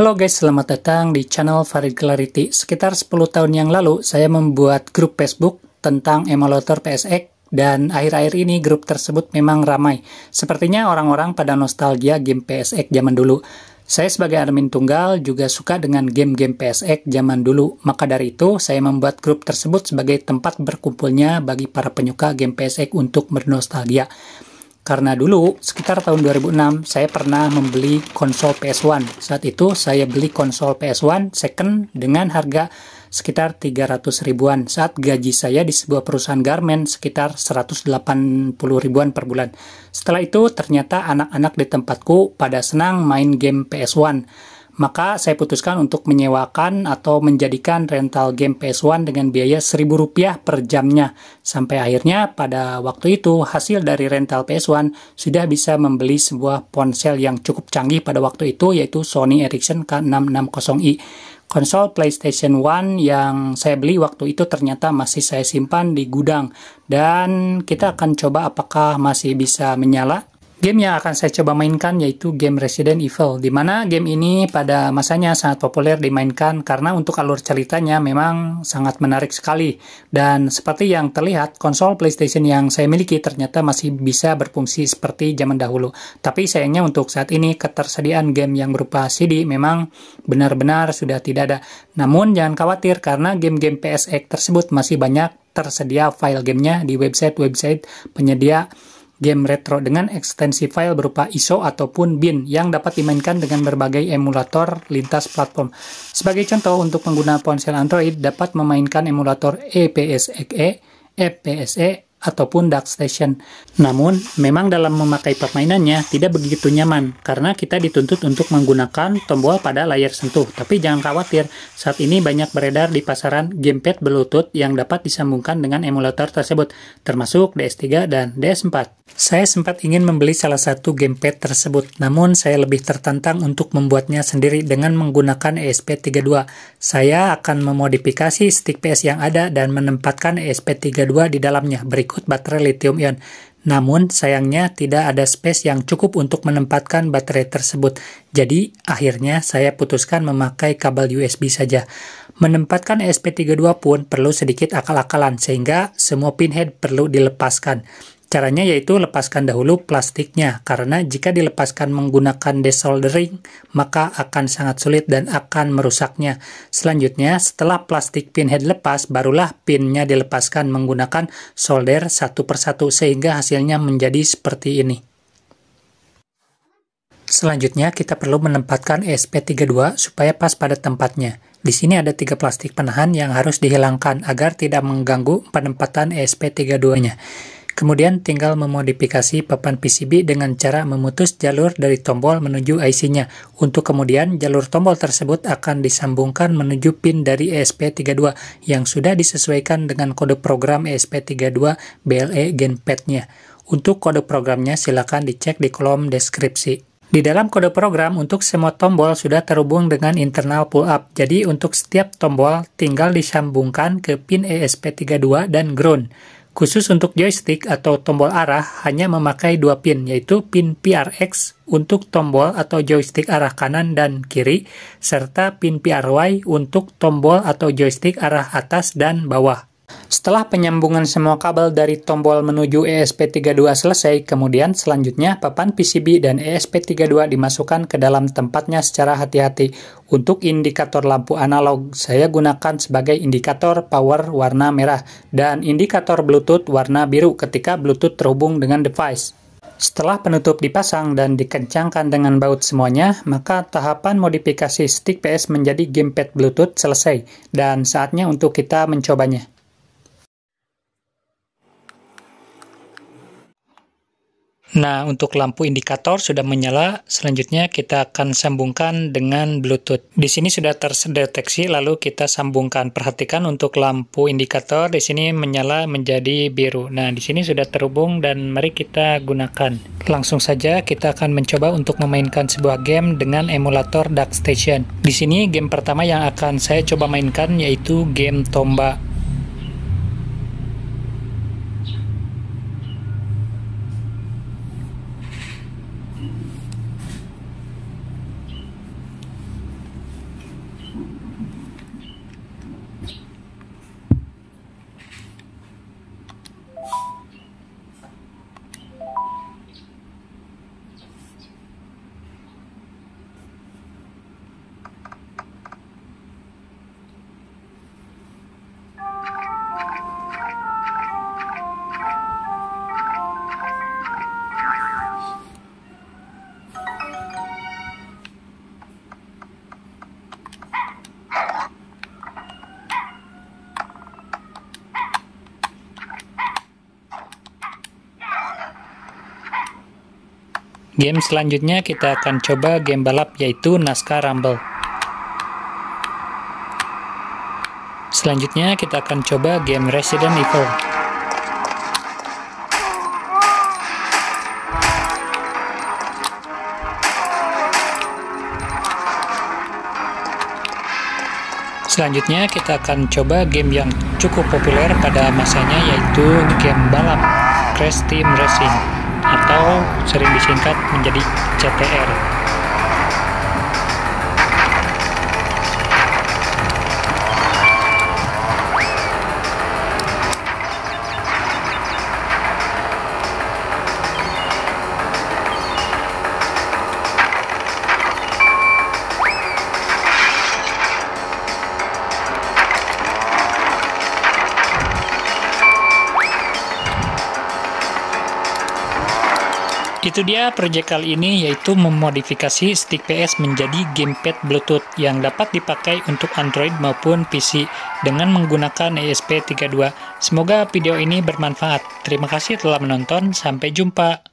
Halo guys, selamat datang di channel Farid Clarity. Sekitar 10 tahun yang lalu, saya membuat grup Facebook tentang emulator PSX dan akhir-akhir ini grup tersebut memang ramai. Sepertinya orang-orang pada nostalgia game PSX zaman dulu. Saya sebagai admin tunggal juga suka dengan game-game PSX zaman dulu. Maka dari itu, saya membuat grup tersebut sebagai tempat berkumpulnya bagi para penyuka game PSX untuk bernostalgia. Karena dulu, sekitar tahun 2006, saya pernah membeli konsol PS1. Saat itu, saya beli konsol PS1 second dengan harga sekitar 300 ribuan saat gaji saya di sebuah perusahaan garment sekitar 180 ribuan per bulan. Setelah itu ternyata anak-anak di tempatku pada senang main game PS1 maka saya putuskan untuk menyewakan atau menjadikan rental game PS1 dengan biaya Rp1.000 per jamnya. Sampai akhirnya pada waktu itu hasil dari rental PS1 sudah bisa membeli sebuah ponsel yang cukup canggih pada waktu itu yaitu Sony Ericsson K660i. Konsol PlayStation 1 yang saya beli waktu itu ternyata masih saya simpan di gudang dan kita akan coba apakah masih bisa menyala Game yang akan saya coba mainkan yaitu game Resident Evil, di mana game ini pada masanya sangat populer dimainkan karena untuk alur ceritanya memang sangat menarik sekali. Dan seperti yang terlihat, konsol PlayStation yang saya miliki ternyata masih bisa berfungsi seperti zaman dahulu. Tapi sayangnya untuk saat ini ketersediaan game yang berupa CD memang benar-benar sudah tidak ada. Namun jangan khawatir karena game-game PSX tersebut masih banyak tersedia file gamenya di website-website penyedia game retro dengan ekstensi file berupa ISO ataupun BIN yang dapat dimainkan dengan berbagai emulator lintas platform. Sebagai contoh, untuk pengguna ponsel Android dapat memainkan emulator EPSXE, FPSE, e, e e, ataupun Dark Station. Namun, memang dalam memakai permainannya tidak begitu nyaman karena kita dituntut untuk menggunakan tombol pada layar sentuh. Tapi jangan khawatir, saat ini banyak beredar di pasaran gamepad Bluetooth yang dapat disambungkan dengan emulator tersebut, termasuk DS3 dan DS4. Saya sempat ingin membeli salah satu gamepad tersebut, namun saya lebih tertantang untuk membuatnya sendiri dengan menggunakan ESP32. Saya akan memodifikasi stick PS yang ada dan menempatkan ESP32 di dalamnya, berikut baterai lithium-ion. Namun, sayangnya tidak ada space yang cukup untuk menempatkan baterai tersebut. Jadi, akhirnya saya putuskan memakai kabel USB saja. Menempatkan ESP32 pun perlu sedikit akal-akalan, sehingga semua pinhead perlu dilepaskan. Caranya yaitu lepaskan dahulu plastiknya, karena jika dilepaskan menggunakan desoldering, maka akan sangat sulit dan akan merusaknya. Selanjutnya, setelah plastik pinhead lepas, barulah pinnya dilepaskan menggunakan solder satu persatu sehingga hasilnya menjadi seperti ini. Selanjutnya, kita perlu menempatkan ESP32 supaya pas pada tempatnya. Di sini ada tiga plastik penahan yang harus dihilangkan agar tidak mengganggu penempatan ESP32-nya. Kemudian tinggal memodifikasi papan PCB dengan cara memutus jalur dari tombol menuju IC-nya. Untuk kemudian jalur tombol tersebut akan disambungkan menuju pin dari ESP32 yang sudah disesuaikan dengan kode program ESP32 BLE Genpad-nya. Untuk kode programnya silakan dicek di kolom deskripsi. Di dalam kode program untuk semua tombol sudah terhubung dengan internal pull up. Jadi untuk setiap tombol tinggal disambungkan ke pin ESP32 dan ground. Khusus untuk joystick atau tombol arah hanya memakai dua pin, yaitu pin PRX untuk tombol atau joystick arah kanan dan kiri, serta pin PRY untuk tombol atau joystick arah atas dan bawah. Setelah penyambungan semua kabel dari tombol menuju ESP32 selesai, kemudian selanjutnya papan PCB dan ESP32 dimasukkan ke dalam tempatnya secara hati-hati. Untuk indikator lampu analog, saya gunakan sebagai indikator power warna merah dan indikator Bluetooth warna biru ketika Bluetooth terhubung dengan device. Setelah penutup dipasang dan dikencangkan dengan baut semuanya, maka tahapan modifikasi stick PS menjadi gamepad Bluetooth selesai, dan saatnya untuk kita mencobanya. Nah, untuk lampu indikator sudah menyala, selanjutnya kita akan sambungkan dengan Bluetooth. Di sini sudah terdeteksi, lalu kita sambungkan. Perhatikan untuk lampu indikator di sini menyala menjadi biru. Nah, di sini sudah terhubung dan mari kita gunakan. Langsung saja kita akan mencoba untuk memainkan sebuah game dengan emulator Duck Station. Di sini game pertama yang akan saya coba mainkan yaitu game Tomba. Game selanjutnya kita akan coba game balap yaitu NASCAR Rumble. Selanjutnya kita akan coba game Resident Evil. Selanjutnya kita akan coba game yang cukup populer pada masanya yaitu game balap Crash Team Racing atau sering disingkat menjadi CTR Itu dia project kali ini yaitu memodifikasi stick PS menjadi gamepad Bluetooth yang dapat dipakai untuk Android maupun PC dengan menggunakan ESP32. Semoga video ini bermanfaat. Terima kasih telah menonton, sampai jumpa.